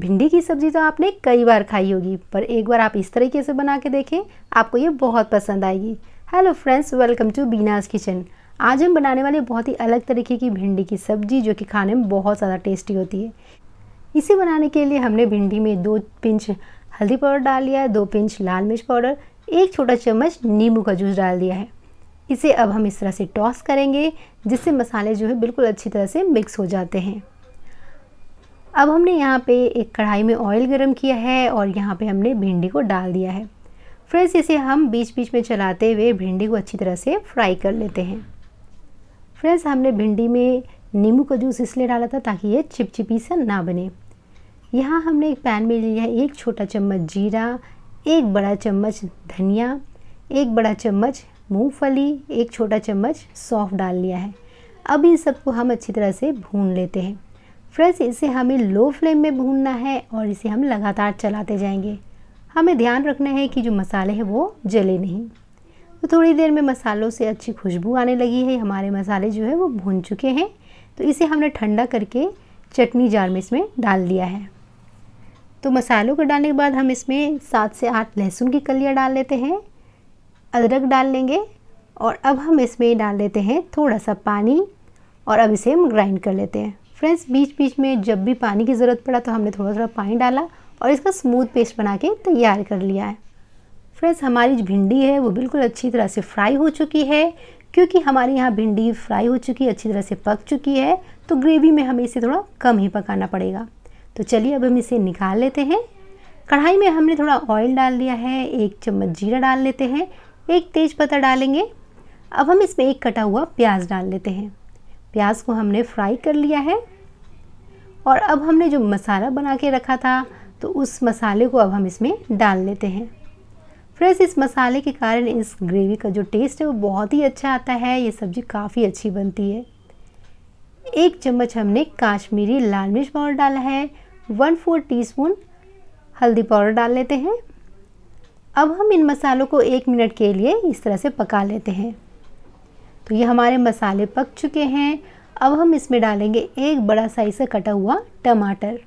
भिंडी की सब्ज़ी तो आपने कई बार खाई होगी पर एक बार आप इस तरीके से बना के देखें आपको ये बहुत पसंद आएगी hello friends welcome to Beena's kitchen आज हम बनाने वाले बहुत ही अलग तरीके की भिंडी की सब्ज़ी जो कि खाने में बहुत ज़्यादा टेस्टी होती है इसे बनाने के लिए हमने भिंडी में दो पिंच हल्दी पाउडर डाल लिया है दो पिंच लाल मिर्च पाउडर एक छोटा चम्मच नींबू का जूस डाल दिया है इसे अब हम इस तरह से टॉस करेंगे जिससे मसाले जो है बिल्कुल अच्छी तरह से मिक्स हो जाते हैं अब हमने यहाँ पे एक कढ़ाई में ऑयल गरम किया है और यहाँ पे हमने भिंडी को डाल दिया है फ्रेंड्स इसे हम बीच बीच में चलाते हुए भिंडी को अच्छी तरह से फ्राई कर लेते हैं फ्रेंड्स हमने भिंडी में नींबू का जूस इसलिए डाला था ताकि ये चिपचिपी सा ना बने यहाँ हमने एक पैन में लिया है एक छोटा चम्मच जीरा एक बड़ा चम्मच धनिया एक बड़ा चम्मच मूंगफली एक छोटा चम्मच सौंफ डाल लिया है अब इन सबको हम अच्छी तरह से भून लेते हैं फ्रेंड्स इसे हमें लो फ्लेम में भूनना है और इसे हम लगातार चलाते जाएंगे हमें ध्यान रखना है कि जो मसाले हैं वो जले नहीं तो थोड़ी देर में मसालों से अच्छी खुशबू आने लगी है हमारे मसाले जो है वो भून चुके हैं तो इसे हमने ठंडा करके चटनी जार में इसमें डाल दिया है तो मसालों को डालने के बाद हम इसमें सात से आठ लहसुन की कलियाँ डाल लेते हैं अदरक डाल लेंगे और अब हम इसमें डाल लेते हैं थोड़ा सा पानी और अब इसे हम ग्राइंड कर लेते हैं फ्रेंड्स बीच बीच में जब भी पानी की ज़रूरत पड़ा तो हमने थोड़ा थोड़ा पानी डाला और इसका स्मूथ पेस्ट बना के तैयार कर लिया है फ्रेंड्स हमारी जो भिंडी है वो बिल्कुल अच्छी तरह से फ्राई हो चुकी है क्योंकि हमारे यहाँ भिंडी फ्राई हो चुकी है अच्छी तरह से पक चुकी है तो ग्रेवी में हमें इसे थोड़ा कम ही पकाना पड़ेगा तो चलिए अब हम इसे निकाल लेते हैं कढ़ाई में हमने थोड़ा ऑयल डाल दिया है एक चम्मच जीरा डाल लेते हैं एक तेज पत्ता डालेंगे अब हम इसमें एक कटा हुआ प्याज डाल लेते हैं प्याज को हमने फ्राई कर लिया है और अब हमने जो मसाला बना के रखा था तो उस मसाले को अब हम इसमें डाल लेते हैं फ्रेंड्स इस मसाले के कारण इस ग्रेवी का जो टेस्ट है वो बहुत ही अच्छा आता है ये सब्ज़ी काफ़ी अच्छी बनती है एक चम्मच हमने काश्मीरी लाल मिर्च पाउडर डाला है वन फोर टीस्पून हल्दी पाउडर डाल लेते हैं अब हम इन मसालों को एक मिनट के लिए इस तरह से पका लेते हैं तो ये हमारे मसाले पक चुके हैं अब हम इसमें डालेंगे एक बड़ा साइज से कटा हुआ टमाटर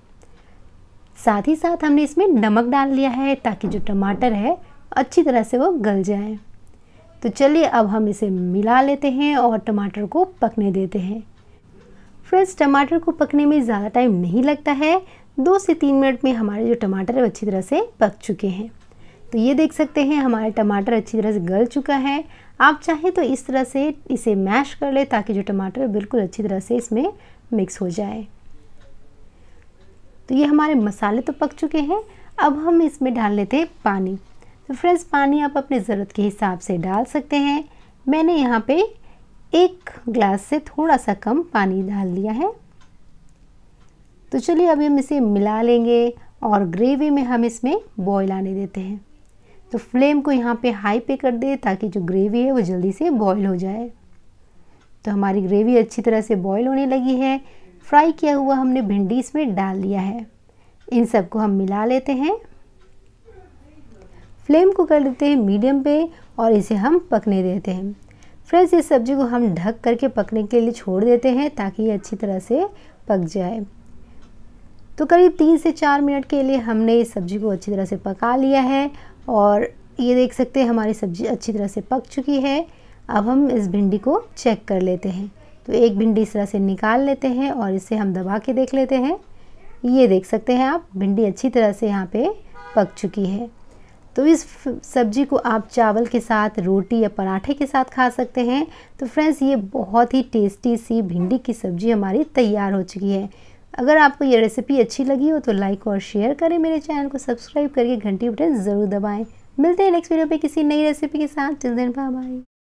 साथ ही साथ हमने इसमें नमक डाल लिया है ताकि जो टमाटर है अच्छी तरह से वो गल जाए तो चलिए अब हम इसे मिला लेते हैं और टमाटर को पकने देते हैं फ्रेंड्स टमाटर को पकने में ज़्यादा टाइम नहीं लगता है दो से तीन मिनट में हमारे जो टमाटर है अच्छी तरह से पक चुके हैं तो ये देख सकते हैं हमारे टमाटर अच्छी तरह से गल चुका है आप चाहें तो इस तरह से इसे मैश कर लें ताकि जो टमाटर बिल्कुल अच्छी तरह से इसमें मिक्स हो जाए तो ये हमारे मसाले तो पक चुके हैं अब हम इसमें डाल लेते हैं पानी तो फ्रेंड्स पानी आप अपने ज़रूरत के हिसाब से डाल सकते हैं मैंने यहाँ पे एक ग्लास से थोड़ा सा कम पानी डाल लिया है तो चलिए अभी हम इसे मिला लेंगे और ग्रेवी में हम इसमें बॉयल आने देते हैं तो फ्लेम को यहाँ पे हाई पे कर दे ताकि जो ग्रेवी है वो जल्दी से बॉईल हो जाए तो हमारी ग्रेवी अच्छी तरह से बॉईल होने लगी है फ्राई किया हुआ हमने भिंडी इसमें डाल लिया है इन सबको हम मिला लेते हैं फ्लेम को कर देते हैं मीडियम पे और इसे हम पकने देते हैं फ्रेंड्स इस सब्ज़ी को हम ढक करके पकने के लिए छोड़ देते हैं ताकि ये अच्छी तरह से पक जाए तो करीब तीन से चार मिनट के लिए हमने इस सब्ज़ी को अच्छी तरह से पका लिया है और ये देख सकते हैं हमारी सब्ज़ी अच्छी तरह से पक चुकी है अब हम इस भिंडी को चेक कर लेते हैं तो एक भिंडी इस तरह से निकाल लेते हैं और इसे हम दबा के देख लेते हैं ये देख सकते हैं आप भिंडी अच्छी तरह से यहाँ पे पक चुकी है तो इस सब्ज़ी को आप चावल के साथ रोटी या पराठे के साथ खा सकते हैं तो फ्रेंड्स ये बहुत ही टेस्टी सी भिंडी की सब्ज़ी हमारी तैयार हो चुकी है अगर आपको ये रेसिपी अच्छी लगी हो तो लाइक और शेयर करें मेरे चैनल को सब्सक्राइब करके घंटी बटन ज़रूर दबाएँ मिलते हैं नेक्स्ट वीडियो पे किसी नई रेसिपी के साथ चिल्ड्रेन बाय बाय